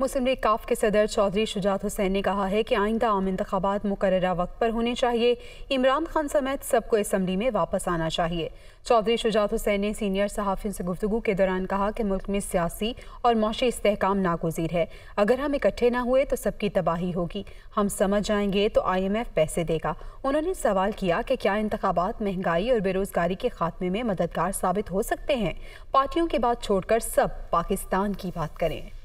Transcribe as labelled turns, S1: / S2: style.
S1: मुस्लिम league काफ के सदर चौधरी शुजात हुसैन ने कहा है कि आइंदा आम इंतबात मुकर वक्त पर होने चाहिए इमरान खान समेत सबको इसम्बली में वापस आना चाहिए चौधरी शुजात हुसैन ने सीनियर सहाफ़ियों से गुफ्तु के दौरान कहा कि मुल्क में सियासी और माशी इसकाम नागजीर है अगर हम इकट्ठे ना हुए तो सबकी तबाही होगी हम समझ जाएंगे तो आई एम एफ पैसे देगा उन्होंने सवाल किया कि क्या इंतबात महंगाई और बेरोज़गारी के खात्मे में मददगार साबित हो सकते हैं पार्टियों की बात छोड़कर सब पाकिस्तान की बात करें